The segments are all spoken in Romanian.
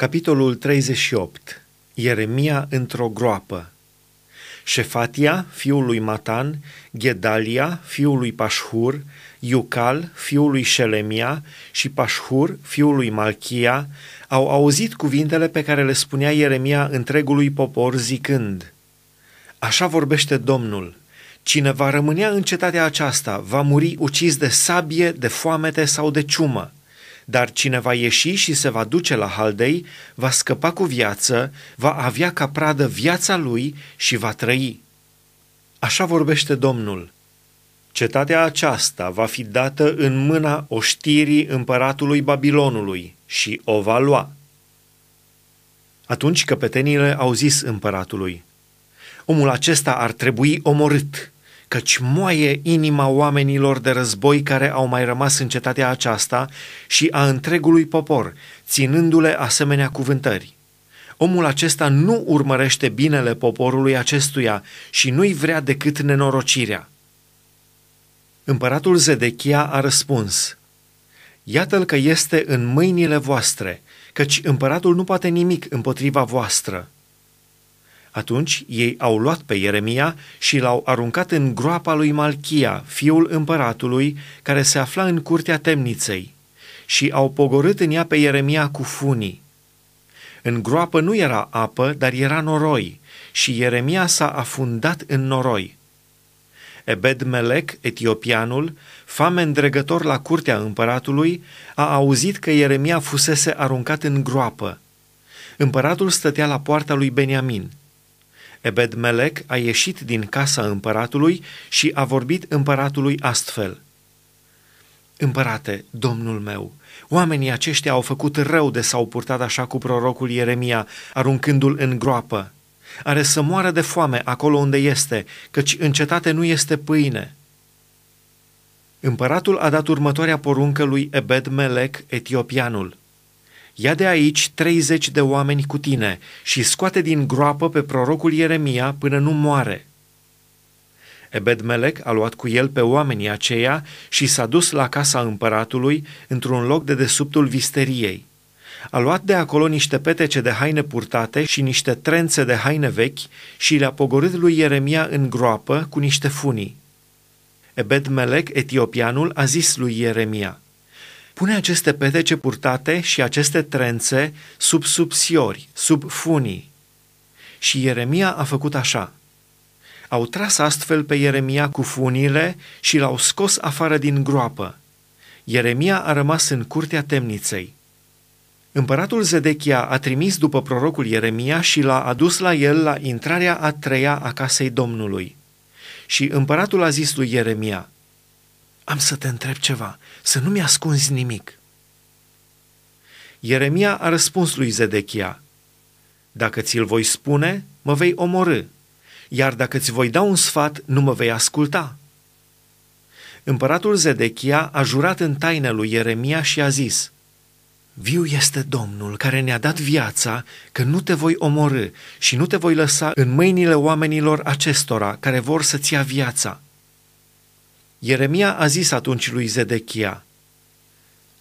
Capitolul 38. Ieremia într-o groapă. Șefatia, fiul lui Matan, Gedalia, fiul lui Pașhur, Iucal, fiul lui Șelemia și Pașhur, fiul lui Malchia, au auzit cuvintele pe care le spunea Ieremia întregului popor zicând, Așa vorbește Domnul, cine va rămânea în cetatea aceasta va muri ucis de sabie, de foamete sau de ciumă, dar cine va ieși și se va duce la Haldei, va scăpa cu viață, va avea ca pradă viața lui și va trăi. Așa vorbește Domnul. Cetatea aceasta va fi dată în mâna oștirii împăratului Babilonului și o va lua. Atunci căpetenile au zis împăratului, omul acesta ar trebui omorât căci moaie inima oamenilor de război care au mai rămas în cetatea aceasta și a întregului popor, ținându-le asemenea cuvântări. Omul acesta nu urmărește binele poporului acestuia și nu-i vrea decât nenorocirea. Împăratul Zedechia a răspuns, Iată-l că este în mâinile voastre, căci împăratul nu poate nimic împotriva voastră atunci ei au luat pe Ieremia și l-au aruncat în groapa lui Malchia, fiul împăratului, care se afla în curtea temniței, și au pogorât în ea pe Ieremia cu funii. În groapă nu era apă, dar era noroi, și Ieremia s-a afundat în noroi. Ebed Melec, etiopianul, fame îndregător la curtea împăratului, a auzit că Ieremia fusese aruncat în groapă. Împăratul stătea la poarta lui Beniamin. Ebed-Melec a ieșit din casa împăratului și a vorbit împăratului astfel. Împărate, domnul meu, oamenii aceștia au făcut rău de s-au purtat așa cu prorocul Ieremia, aruncându-l în groapă. Are să moară de foame acolo unde este, căci în cetate nu este pâine.” Împăratul a dat următoarea poruncă lui Ebed-Melec, etiopianul – ia de aici 30 de oameni cu tine și scoate din groapă pe prorocul Ieremia până nu moare. Ebedmelec a luat cu el pe oamenii aceia și s-a dus la casa împăratului într-un loc de desubtul visteriei. A luat de acolo niște petece de haine purtate și niște trențe de haine vechi și le-a pogorât lui Ieremia în groapă cu niște funii. Ebedmelec, etiopianul, a zis lui Ieremia – Pune aceste petece purtate și aceste trențe sub subsiori, sub funii. Și Ieremia a făcut așa. Au tras astfel pe Ieremia cu funile și l-au scos afară din groapă. Ieremia a rămas în curtea temniței. Împăratul Zedechia a trimis după prorocul Ieremia și l-a adus la el la intrarea a treia a casei Domnului. Și împăratul a zis lui Ieremia, am să te întreb ceva, să nu-mi ascunzi nimic. Ieremia a răspuns lui Zedechia, Dacă ți-l voi spune, mă vei omorâ, iar dacă ți voi da un sfat, nu mă vei asculta. Împăratul Zedechia a jurat în taină lui Ieremia și a zis, Viu este Domnul care ne-a dat viața că nu te voi omorâ și nu te voi lăsa în mâinile oamenilor acestora care vor să-ți ia viața Ieremia a zis atunci lui Zedechia,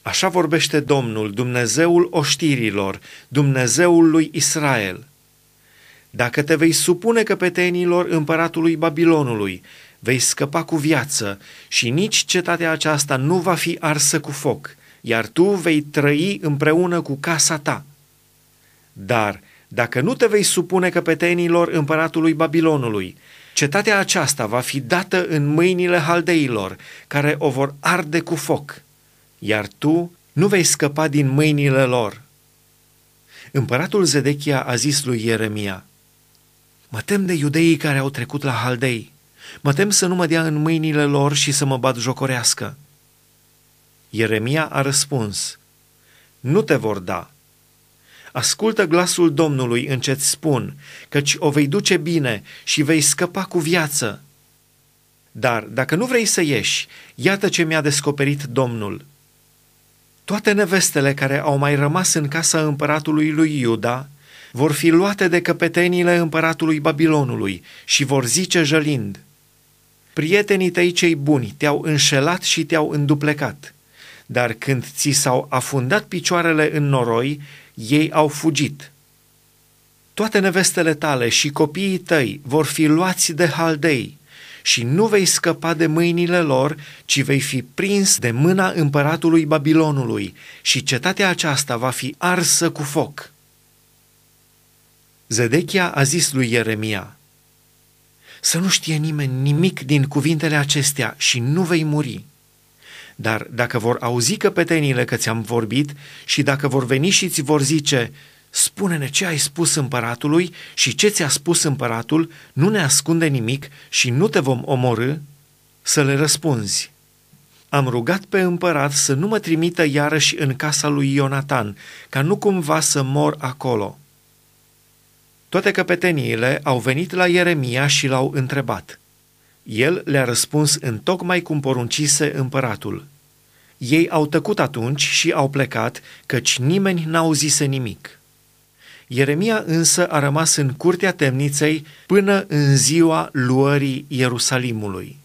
Așa vorbește Domnul, Dumnezeul oștirilor, Dumnezeul lui Israel. Dacă te vei supune căpetenilor împăratului Babilonului, vei scăpa cu viață și nici cetatea aceasta nu va fi arsă cu foc, iar tu vei trăi împreună cu casa ta. Dar dacă nu te vei supune căpetenilor împăratului Babilonului, cetatea aceasta va fi dată în mâinile haldeilor, care o vor arde cu foc, iar tu nu vei scăpa din mâinile lor. Împăratul Zedechia a zis lui Ieremia, Mă tem de iudeii care au trecut la Haldei. Mă tem să nu mă dea în mâinile lor și să mă bat jocorească. Ieremia a răspuns, Nu te vor da, Ascultă glasul Domnului, încet spun, căci o vei duce bine și vei scăpa cu viață. Dar dacă nu vrei să ieși, iată ce mi-a descoperit Domnul. Toate nevestele care au mai rămas în casa împăratului lui Iuda vor fi luate de căpetenile împăratului Babilonului și vor zice jălind, Prietenii tăi cei buni te-au înșelat și te-au înduplecat – dar când ți s-au afundat picioarele în noroi, ei au fugit. Toate nevestele tale și copiii tăi vor fi luați de haldei și nu vei scăpa de mâinile lor, ci vei fi prins de mâna împăratului Babilonului și cetatea aceasta va fi arsă cu foc. Zedechia a zis lui Ieremia, Să nu știe nimeni nimic din cuvintele acestea și nu vei muri. Dar dacă vor auzi căpetenile că ți-am vorbit și dacă vor veni și ți vor zice, spune-ne ce ai spus împăratului și ce ți-a spus împăratul, nu ne ascunde nimic și nu te vom omorâ, să le răspunzi. Am rugat pe împărat să nu mă trimită iarăși în casa lui Ionatan, ca nu cumva să mor acolo. Toate căpeteniile au venit la Ieremia și l-au întrebat – el le-a răspuns în tocmai cum poruncise împăratul. Ei au tăcut atunci și au plecat, căci nimeni n-auzise nimic. Ieremia însă a rămas în curtea temniței până în ziua luării Ierusalimului.